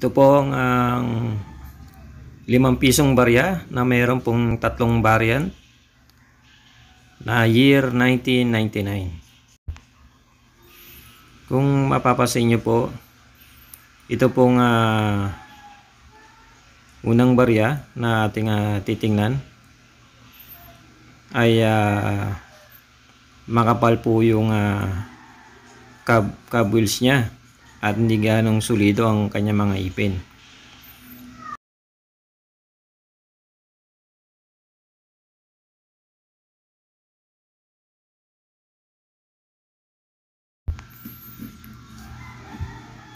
Ito po ang um, limang pisong barya na mayroon pong tatlong variant na year 1999. Kung mapapasin nyo po, ito pong uh, unang barya na ating uh, titingnan ay uh, makapal po yung uh, cab, cab wheels niya at hindi ganong solido ang kanya mga ipin.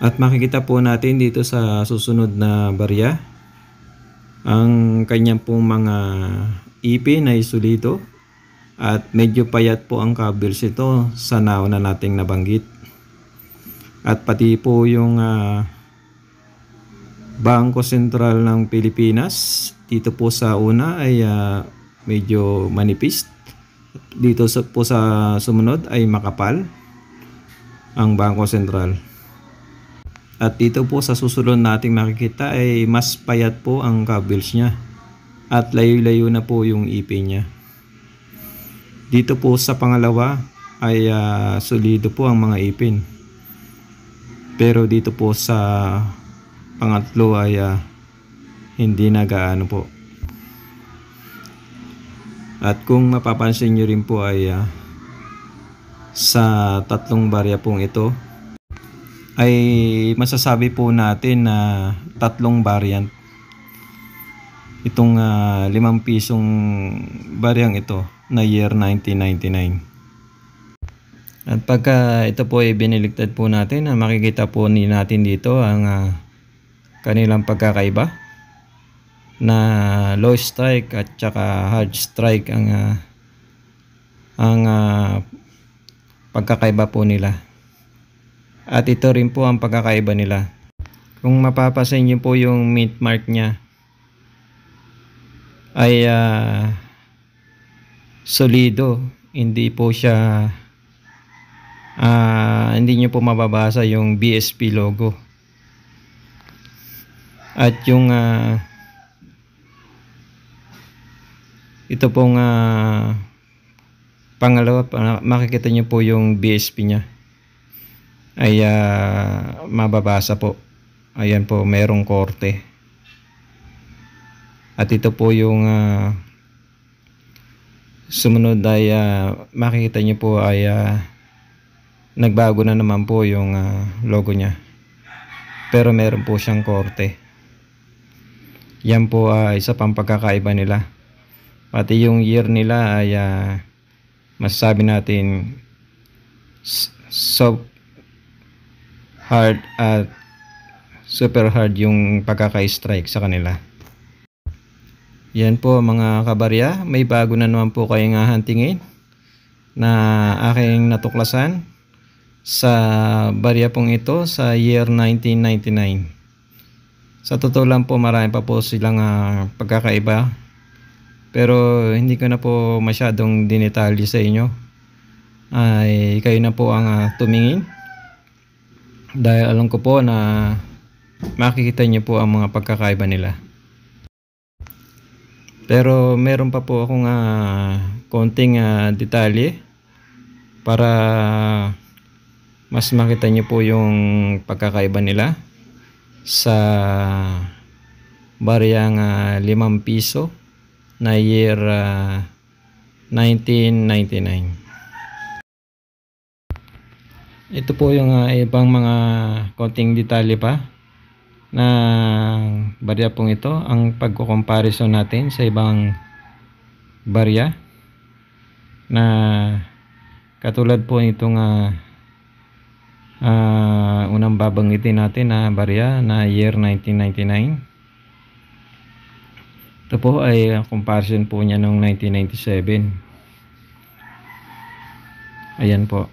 At makikita po natin dito sa susunod na barya, ang kanyang pong mga ipin ay solido at medyo payat po ang cables ito sa na nating nabanggit at pati po yung uh, Bangko Sentral ng Pilipinas dito po sa una ay uh, medyo manipis dito po sa sumunod ay makapal ang Bangko Sentral at dito po sa susunod nating makikita ay mas payat po ang cables niya at layo-layo na po yung ipin e niya dito po sa pangalawa ay uh, solido po ang mga ipin e pero dito po sa pangatlo ay uh, hindi nagaano po at kung mapapansin nyo rin po ay uh, sa tatlong barya pong ito ay masasabi po natin na uh, tatlong variant itong uh, limang pisong bariyang ito na year 1999 at pagka ito po ay biniligtad po natin, ah, makikita po ni natin dito ang ah, kanilang pagkakaiba na low strike at saka hard strike ang ah, ang ah, pagkakaiba po nila. At ito rin po ang pagkakaiba nila. Kung mapapasin niyo po yung meat mark niya ay ah, solido, hindi po siya uh, hindi nyo po mababasa yung BSP logo at yung uh, ito pong uh, pangalawa makikita nyo po yung BSP nya ay uh, mababasa po ayan po merong korte at ito po yung uh, sumunod ay uh, makikita nyo po ay uh, nagbago na naman po yung uh, logo niya pero meron po siyang korte yan po uh, isa pang pagkakaiba nila pati yung year nila ay uh, masasabi natin soft hard at super hard yung pagkaka-strike sa kanila yan po mga kabarya may bago na naman po kayong hahantingin na aking natuklasan sa barya pong ito sa year 1999. Sa totoo lang po marami pa po silang uh, pagkakaiba. Pero hindi ko na po masyadong dinetalye sa inyo. Ay kayo na po ang uh, tumingin. Dahil alam ko po na makikita niyo po ang mga pagkakaiba nila. Pero meron pa po akong uh, konting uh, detalye para mas makita nyo po yung pagkakaiba nila sa bariyang uh, 5 piso na year uh, ah, 1999. Ito po yung uh, ibang mga konting detalye pa na barya pong ito ang pagkukomparison natin sa ibang barya na katulad po itong uh, ah, uh, unang babanggitin natin na barya na year 1999 ito po ay ah, comparison po niya noong 1997 ayan po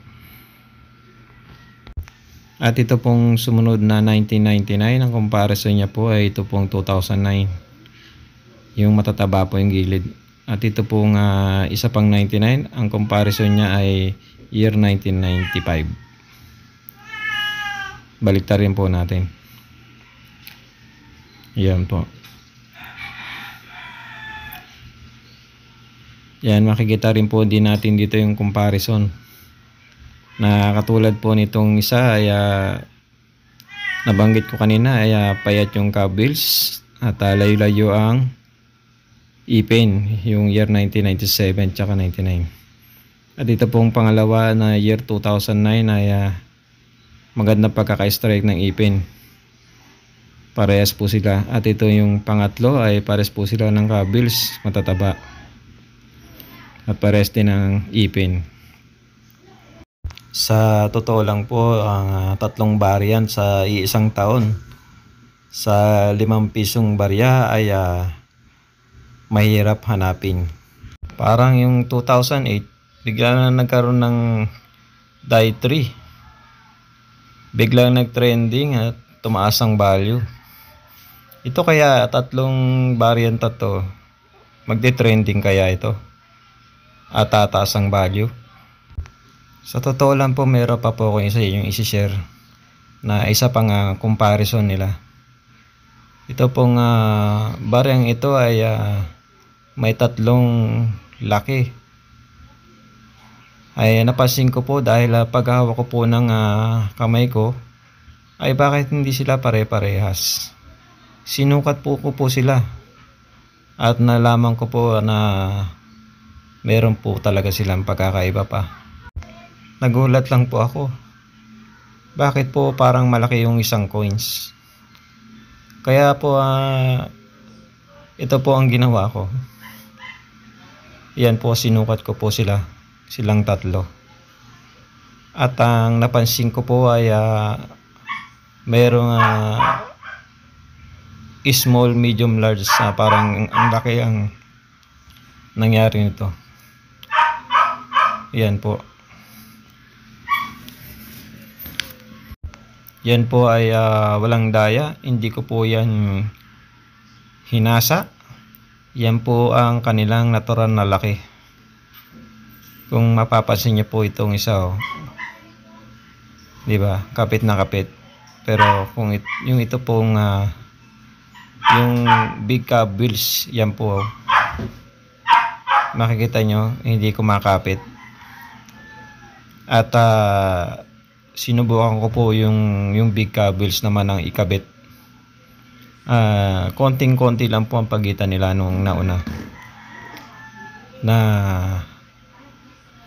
at ito pong sumunod na 1999 ang comparison niya po ay ito pong 2009 yung matataba po yung gilid at ito pong uh, isa pang 99 ang comparison niya ay year 1995 baliktarin po natin yan po yan makikita rin po din natin dito yung comparison na katulad po nitong isa ay uh, nabanggit ko kanina ay uh, payat yung cabils at uh, layo-layo ang ipin yung year 1997 tsaka 99 at dito pong pangalawa na year 2009 ay uh, maganda pagkaka-strike ng ipin. Parehas po sila. At ito yung pangatlo ay parehas po sila ng kabils matataba. At parehas din ng ipin. Sa totoo lang po, ang uh, tatlong variant sa iisang taon. Sa limang pisong barya ay uh, mahirap hanapin. Parang yung 2008, bigla na nagkaroon ng dietary biglang nag-trending at tumaas ang value. Ito kaya tatlong varianta to. Magde-trending kaya ito. At tataas ang value. Sa totoo lang po, meron pa po akong isa yung isi-share na isa pang uh, comparison nila. Ito pong uh, ah, barang ito ay uh, may tatlong laki ay napansin ko po dahil uh, ah, paghahawak ko po ng uh, kamay ko ay bakit hindi sila pare-parehas sinukat po ko po sila at nalaman ko po na meron po talaga silang pagkakaiba pa nagulat lang po ako bakit po parang malaki yung isang coins kaya po uh, ito po ang ginawa ko yan po sinukat ko po sila silang tatlo. At ang napansin ko po ay uh, mayroong uh, small, medium, large uh, parang ang laki ang nangyari nito. Yan po. Yan po ay uh, walang daya. Hindi ko po yan hinasa. Yan po ang kanilang natural na laki. Kung mapapansin niyo po itong isa oh. 'Di ba? Kapit na kapit. Pero kung it, yung ito pong uh, yung big cab wheels, yan po oh. Makikita nyo, hindi kumakapit. At uh, sinubukan ko po yung yung big cab wheels naman ang ikabit. Uh, konting-konti lang po ang pagitan nila nung nauna na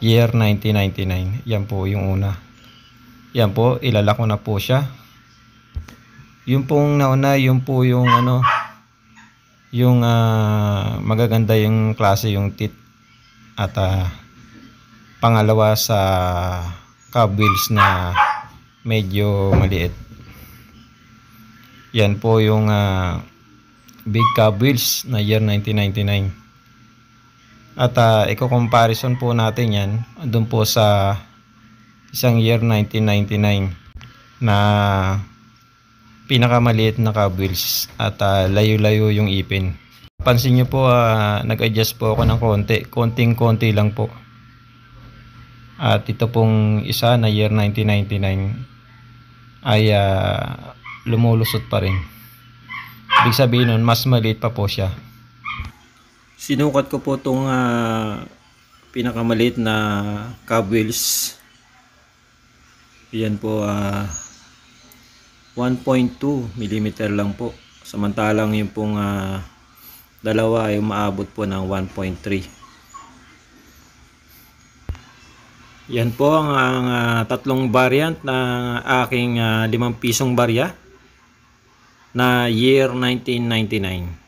year 1999. Yan po yung una. Yan po, ilalak ko na po siya. Yung pong nauna, yung po yung ano, yung uh, magaganda yung klase yung tit at uh, pangalawa sa cab wheels na medyo maliit. Yan po yung uh, big cab wheels na year 1999. At uh, ah, i-comparison po natin yan doon po sa isang year 1999 na pinakamaliit na cab wheels at uh, layo-layo yung ipin. Pansin nyo po, uh, nag-adjust po ako ng konti. Konting-konti lang po. At ito pong isa na year 1999 ay uh, lumulusot pa rin. Ibig sabihin nun, mas maliit pa po siya sinukat ko po itong uh, ah, pinakamaliit na cab wheels yan po uh, 1.2 mm lang po samantalang yung pong uh, dalawa ay maabot po ng 1.3 yan po ang, ang uh, tatlong variant ng aking uh, 5 pisong barya na year 1999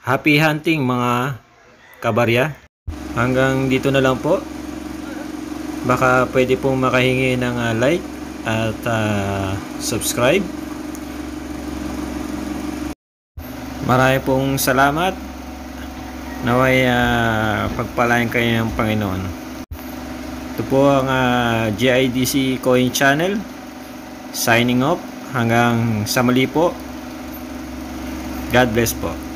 Happy hunting mga kabarya. Hanggang dito na lang po. Baka pwede pong makahingi ng uh, like at uh, subscribe. Marami pong salamat. Naway uh, pagpalain kayo ng Panginoon. Ito po ang uh, GIDC Coin Channel. Signing off. Hanggang sa mali po. God bless po.